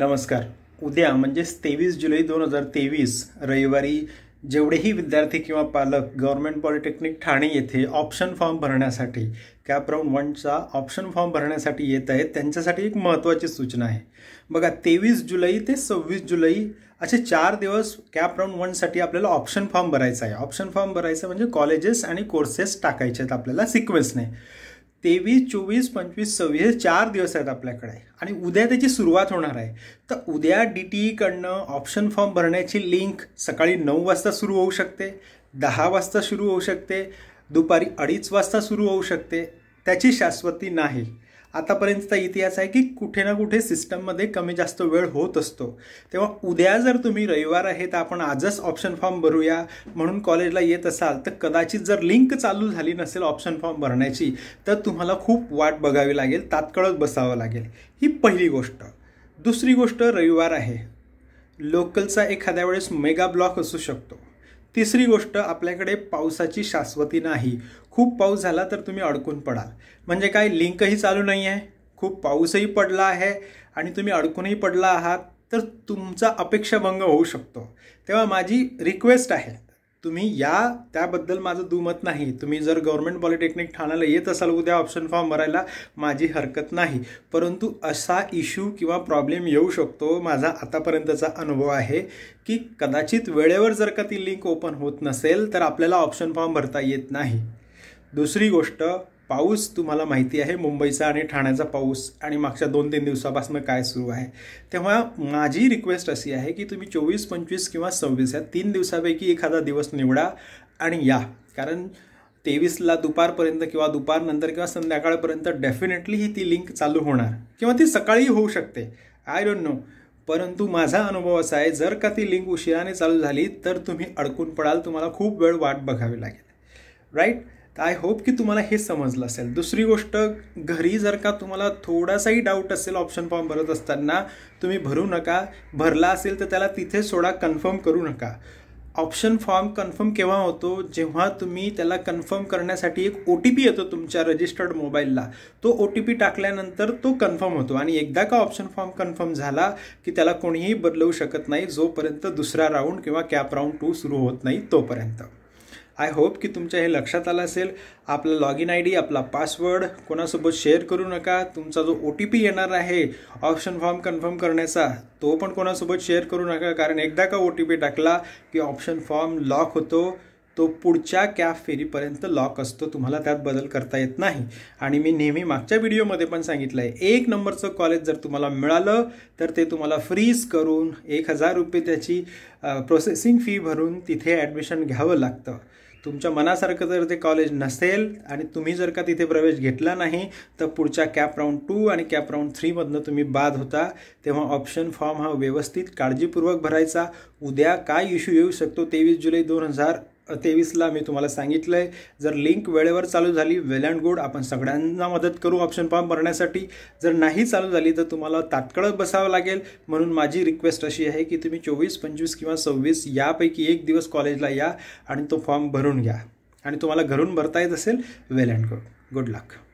नमस्कार उद्या म्हणजेच तेवीस जुलै दोन हजार तेवीस रविवारी जेवढेही विद्यार्थी किंवा पालक गव्हर्नमेंट पॉलिटेक्निक ठाणे येथे ऑप्शन फॉर्म भरण्यासाठी कॅप राऊंड वनचा ऑप्शन फॉर्म भरण्यासाठी येत आहेत त्यांच्यासाठी एक महत्त्वाची सूचना आहे बघा तेवीस जुलै ते सव्वीस जुलै असे चार दिवस कॅप राऊंड वनसाठी आपल्याला ऑप्शन फॉर्म भरायचा आहे ऑप्शन फॉर्म भरायचं म्हणजे कॉलेजेस आणि कोर्सेस टाकायचे आहेत आपल्याला सिक्वेन्सने तेवीस चोवीस पंचवीस सव्वीस चार दिवस आहेत आपल्याकडे आणि उद्या त्याची सुरुवात होणार आहे तर उद्या डी टी ईकडनं ऑप्शन फॉर्म भरण्याची लिंक सकाळी नऊ वाजता सुरू होऊ शकते दहा वाजता सुरू होऊ शकते दुपारी अडीच वाजता सुरू होऊ शकते त्याची शाश्वती नाही आतापर्यंतचा इतिहास आहे की कुठे ना कुठे सिस्टममध्ये कमी जास्त वेळ होत असतो तेव्हा उद्या जर तुम्ही रविवार आहे तर आपण आजच ऑप्शन फॉर्म भरूया म्हणून कॉलेजला येत असाल तर कदाचित जर लिंक चालू झाली नसेल ऑप्शन फॉर्म भरण्याची तर तुम्हाला खूप वाट बघावी लागेल तात्काळच बसावं लागेल ही पहिली गोष्ट दुसरी गोष्ट रविवार आहे लोकलचा एखाद्या वेळेस मेगा ब्लॉक असू शकतो तिसरी गोष्ट आपल्याकडे पावसाची शाश्वती नाही खूप पाऊस झाला तर तुम्ही अडकून पडाल म्हणजे काय लिंकही चालू नाही आहे खूप पाऊसही पडला आहे आणि तुम्ही अडकूनही पडला आहात तर तुमचा अपेक्षाभंग होऊ शकतो तेव्हा माझी रिक्वेस्ट आहे तुम्ही या त्याबद्दल माझं दुमत नाही तुम्ही जर गव्हर्मेंट पॉलिटेक्निक ठाण्याला येत असाल उद्या ऑप्शन फॉर्म भरायला माझी हरकत नाही परंतु असा इश्यू किंवा प्रॉब्लेम येऊ शकतो माझा आतापर्यंतचा अनुभव आहे की कदाचित वेळेवर जर का ती लिंक ओपन होत नसेल तर आपल्याला ऑप्शन फॉर्म भरता येत नाही दुसरी गोष्ट पाऊस तुम्हाला माहिती आहे मुंबईचा आणि ठाण्याचा पाऊस आणि मागच्या दोन तीन दिवसापासून काय सुरू आहे तेव्हा माझी रिक्वेस्ट अशी आहे की तुम्ही चोवीस पंचवीस किंवा सव्वीस या तीन दिवसापैकी एखादा दिवस निवडा आणि या कारण तेवीसला दुपारपर्यंत किंवा दुपारनंतर किंवा संध्याकाळपर्यंत डेफिनेटली ही ती लिंक चालू होणार किंवा ती सकाळीही होऊ शकते आय डोंट नो परंतु माझा अनुभव असा आहे जर का ती लिंक उशिराने चालू झाली तर तुम्ही अडकून पडाल तुम्हाला खूप वेळ वाट बघावी लागेल राईट तर आय होप की तुम्हाला हे समजलं असेल दुसरी गोष्ट घरी जर का तुम्हाला थोडासाही डाऊट असेल ऑप्शन फॉर्म भरत असताना तुम्ही भरू नका भरला असेल तर त्याला तिथे सोडा कन्फर्म करू नका ऑप्शन फॉर्म कन्फर्म केव्हा होतो जेव्हा तुम्ही त्याला कन्फर्म करण्यासाठी एक ओ टी पी येतो तुमच्या रजिस्टर्ड मोबाईलला तो ओ टी पी टाकल्यानंतर तो कन्फर्म होतो आणि एकदा का ऑप्शन फॉर्म कन्फर्म झाला की त्याला कोणीही बदलवू शकत नाही जोपर्यंत दुसरा राऊंड किंवा कॅप राऊंड टू सुरू होत नाही तोपर्यंत आय होप की तुमच्या हे लक्षात आलं असेल आपला लॉग इन आय डी आपला पासवर्ड कोणासोबत शेअर करू नका तुमचा जो ओ टी पी येणार आहे ऑप्शन फॉर्म कन्फर्म करण्याचा तो पण कोणासोबत शेअर करू नका कारण एकदा का ओ टी पी टाकला की ऑप्शन फॉर्म लॉक होतो तो पुढच्या कॅफ फेरीपर्यंत लॉक असतो तुम्हाला त्यात बदल करता येत नाही आणि मी नेहमी मागच्या व्हिडिओमध्ये पण सांगितलं आहे एक नंबरचं कॉलेज जर तुम्हाला मिळालं तर ते तुम्हाला फ्रीज करून एक हजार रुपये त्याची प्रोसेसिंग फी भरून तिथे ॲडमिशन घ्यावं लागतं तुमच्या मनासारखं जर ते कॉलेज नसेल आणि तुम्ही जर का तिथे प्रवेश घेतला नाही तर पुढच्या कॅप राऊंड टू आणि कॅप राऊंड थ्रीमधनं तुम्ही बाद होता तेव्हा ऑप्शन फॉर्म हा व्यवस्थित काळजीपूर्वक भरायचा उद्या काय इश्यू येऊ शकतो तेवीस जुलै दोन हजार तेवीसला मी तुम्हाला सांगितलं आहे जर लिंक वेळेवर चालू झाली वेल अँड गुड आपण सगळ्यांना मदत करू ऑप्शन फॉर्म भरण्यासाठी जर नाही चालू झाली तर तुम्हाला तात्काळ बसावं लागेल म्हणून माझी रिक्वेस्ट अशी आहे की तुम्ही चोवीस पंचवीस किंवा सव्वीस यापैकी एक दिवस कॉलेजला या आणि तो फॉर्म भरून घ्या आणि तुम्हाला घरून भरता येत असेल well and good good luck